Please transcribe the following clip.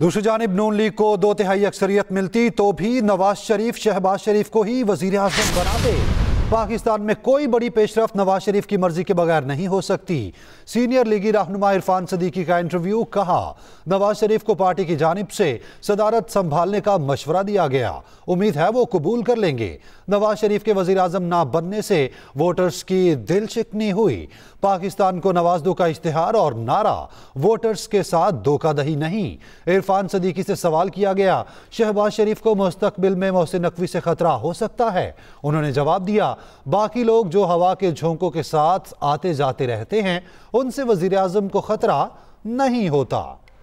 दूसरी जानब नून लीग को दो तिहाई अक्सरियत मिलती तो भी नवाज शरीफ शहबाज शरीफ को ही वजीर अजम बनाते पाकिस्तान में कोई बड़ी पेशरफ नवाज शरीफ की मर्जी के बगैर नहीं हो सकती सीनियर लीगी रहनुमा इरफान सदीकी का इंटरव्यू कहा नवाज शरीफ को पार्टी की जानब से सदारत संभालने का मशवरा दिया गया उम्मीद है वो कबूल कर लेंगे नवाज शरीफ के वजीर अजम ना बनने से वोटर्स की दिल चिकनी हुई पाकिस्तान को नवाजदो का इश्तहार और नारा वोटर्स के साथ धोखादही नहीं इरफान सदीकी से सवाल किया गया शहबाज शरीफ को मुस्तबिल में मोहसिन नकवी से खतरा हो सकता है उन्होंने जवाब दिया बाकी लोग जो हवा के झोंकों के साथ आते जाते रहते हैं उनसे वजीर आजम को ख़तरा नहीं होता